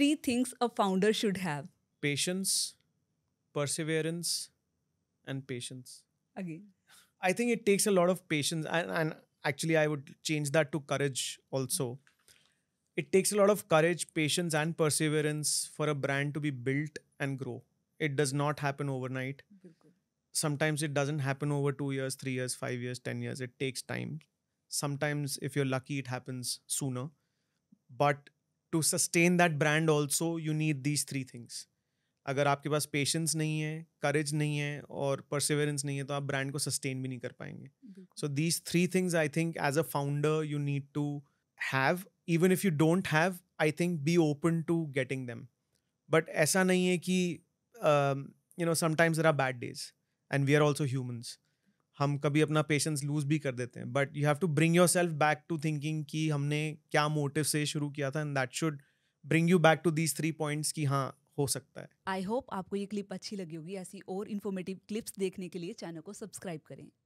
three things a founder should have? Patience, perseverance, and patience. Again. I think it takes a lot of patience, and, and actually, I would change that to courage also. It takes a lot of courage, patience, and perseverance for a brand to be built and grow. It does not happen overnight. Sometimes it doesn't happen over two years, three years, five years, 10 years. It takes time. Sometimes, if you're lucky, it happens sooner. But to sustain that brand also you need these three things अगर आपके पास patience नहीं है करेज नहीं है और perseverance नहीं है तो आप ब्रांड को सस्टेन भी नहीं कर पाएंगे so these three things I think as a founder you need to have even if you don't have I think be open to getting them but ऐसा नहीं है कि you know sometimes there are bad days and we are also humans हम कभी अपना patience lose भी कर देते हैं but you have to bring yourself back to thinking कि हमने क्या मोटिव से शुरू किया था and that should bring you back to these three points कि हाँ हो सकता है आई होप आपको ये क्लिप अच्छी लगी होगी ऐसी और इन्फॉर्मेटिव क्लिप्स देखने के लिए चैनल को सब्सक्राइब करें